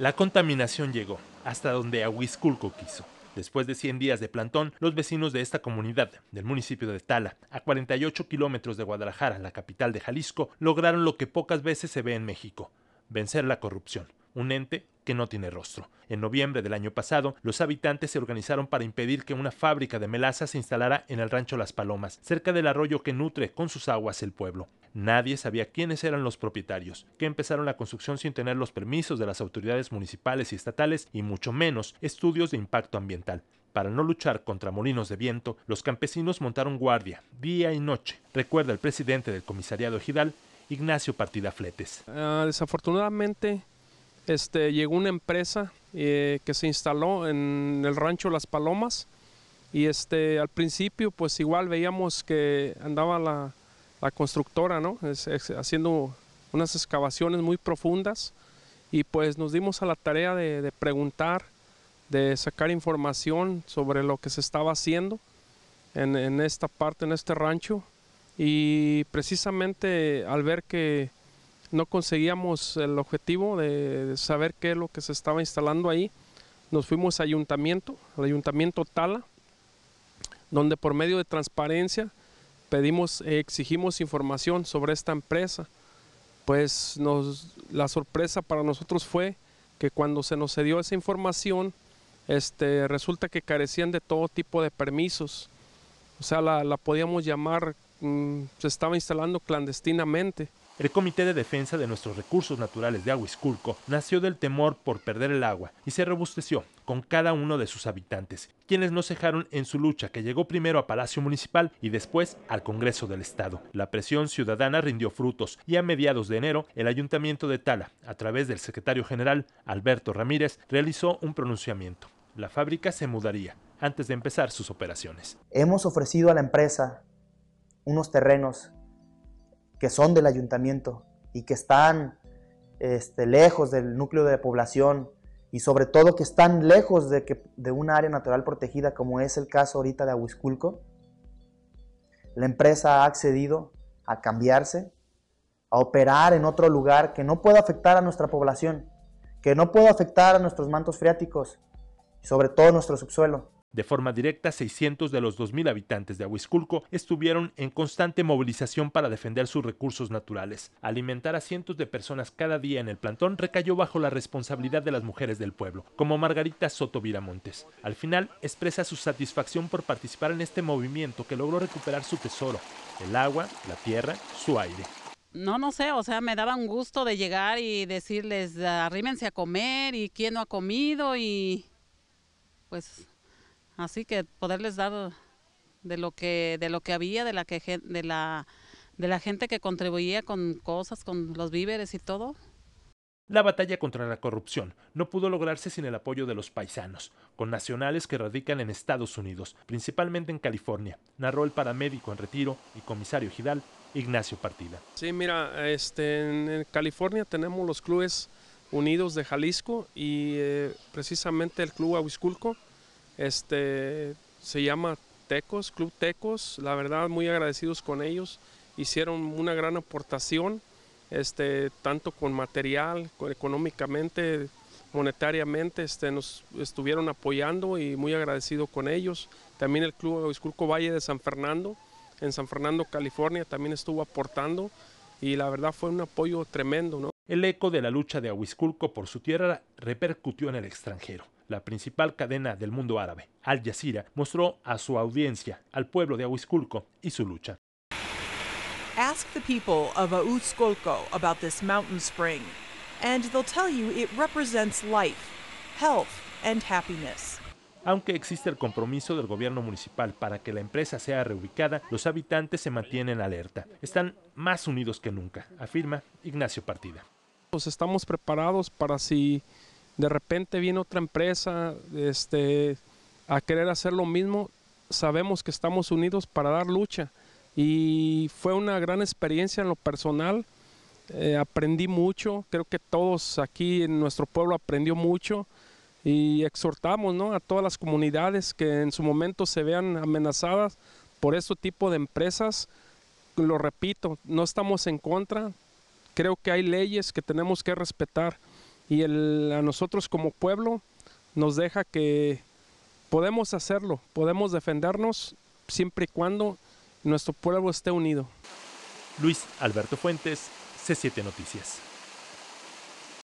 La contaminación llegó hasta donde Aguizculco quiso. Después de 100 días de plantón, los vecinos de esta comunidad, del municipio de Tala, a 48 kilómetros de Guadalajara, la capital de Jalisco, lograron lo que pocas veces se ve en México, vencer la corrupción, un ente que no tiene rostro. En noviembre del año pasado, los habitantes se organizaron para impedir que una fábrica de melaza se instalara en el rancho Las Palomas, cerca del arroyo que nutre con sus aguas el pueblo. Nadie sabía quiénes eran los propietarios, que empezaron la construcción sin tener los permisos de las autoridades municipales y estatales y mucho menos estudios de impacto ambiental. Para no luchar contra molinos de viento, los campesinos montaron guardia, día y noche, recuerda el presidente del comisariado ejidal, Ignacio Partida Fletes. Ah, desafortunadamente, este, llegó una empresa eh, que se instaló en el rancho Las Palomas y este, al principio pues igual veíamos que andaba la, la constructora, ¿no? haciendo unas excavaciones muy profundas y pues nos dimos a la tarea de, preguntar, de sacar información sobre lo que se estaba haciendo en, esta parte, en este rancho y precisamente al ver que no conseguíamos el objetivo de, saber qué es lo que se estaba instalando ahí, nos fuimos al ayuntamiento, al ayuntamiento Tala, donde por medio de transparencia pedimos, eh, exigimos información sobre esta empresa. Pues la sorpresa para nosotros fue que cuando se nos dio esa información, este, resulta que carecían de todo tipo de permisos. O sea, la, podíamos llamar, mm, se estaba instalando clandestinamente. El Comité de Defensa de Nuestros Recursos Naturales de Aguisculco nació del temor por perder el agua y se robusteció con cada uno de sus habitantes, quienes no cejaron en su lucha que llegó primero a Palacio Municipal y después al Congreso del Estado. La presión ciudadana rindió frutos y a mediados de enero el Ayuntamiento de Tala, a través del secretario general Alberto Ramírez, realizó un pronunciamiento. La fábrica se mudaría antes de empezar sus operaciones. Hemos ofrecido a la empresa unos terrenos que son del ayuntamiento y que están este, lejos del núcleo de población y sobre todo que están lejos de, que, un área natural protegida como es el caso ahorita de Aguisculco, la empresa ha accedido a cambiarse, a operar en otro lugar que no pueda afectar a nuestra población, que no pueda afectar a nuestros mantos freáticos, y sobre todo nuestro subsuelo. De forma directa, 600 de los 2.000 habitantes de Ahuizculco estuvieron en constante movilización para defender sus recursos naturales. Alimentar a cientos de personas cada día en el plantón recayó bajo la responsabilidad de las mujeres del pueblo, como Margarita Soto Viramontes. Al final, expresa su satisfacción por participar en este movimiento que logró recuperar su tesoro, el agua, la tierra, su aire. No, no sé, o sea, me daba un gusto de llegar y decirles, arrímense a comer y quién no ha comido y pues Así que poderles dar de lo que, de lo que había, de la, de, la, gente que contribuía con cosas, con los víveres y todo. La batalla contra la corrupción no pudo lograrse sin el apoyo de los paisanos, con nacionales que radican en Estados Unidos, principalmente en California, narró el paramédico en retiro y comisario Gidal, Ignacio Partida. Sí, mira, este, en California tenemos los clubes unidos de Jalisco y eh, precisamente el club Ahuizculco este, se llama Tecos, Club Tecos, la verdad muy agradecidos con ellos, hicieron una gran aportación, este, tanto con material, económicamente, monetariamente, este, nos estuvieron apoyando y muy agradecido con ellos. También el Club Oisculco Valle de San Fernando, en San Fernando, California, también estuvo aportando y la verdad fue un apoyo tremendo. El eco de la lucha de Aguisculco por su tierra repercutió en el extranjero la principal cadena del mundo árabe, Al Jazeera, mostró a su audiencia, al pueblo de Ahuizculco y su lucha. Ask the people of about this mountain spring, and they'll tell you it represents life, health, and happiness. Aunque existe el compromiso del gobierno municipal para que la empresa sea reubicada, los habitantes se mantienen alerta. Están más unidos que nunca, afirma Ignacio Partida. Pues estamos preparados para si de repente viene otra empresa este, a querer hacer lo mismo, sabemos que estamos unidos para dar lucha. Y fue una gran experiencia en lo personal, eh, aprendí mucho, creo que todos aquí en nuestro pueblo aprendió mucho y exhortamos ¿no? a todas las comunidades que en su momento se vean amenazadas por este tipo de empresas. Lo repito, no estamos en contra, creo que hay leyes que tenemos que respetar y a nosotros como pueblo nos deja que podemos hacerlo, podemos defendernos siempre y cuando nuestro pueblo esté unido. Luis Alberto Fuentes, C7 Noticias.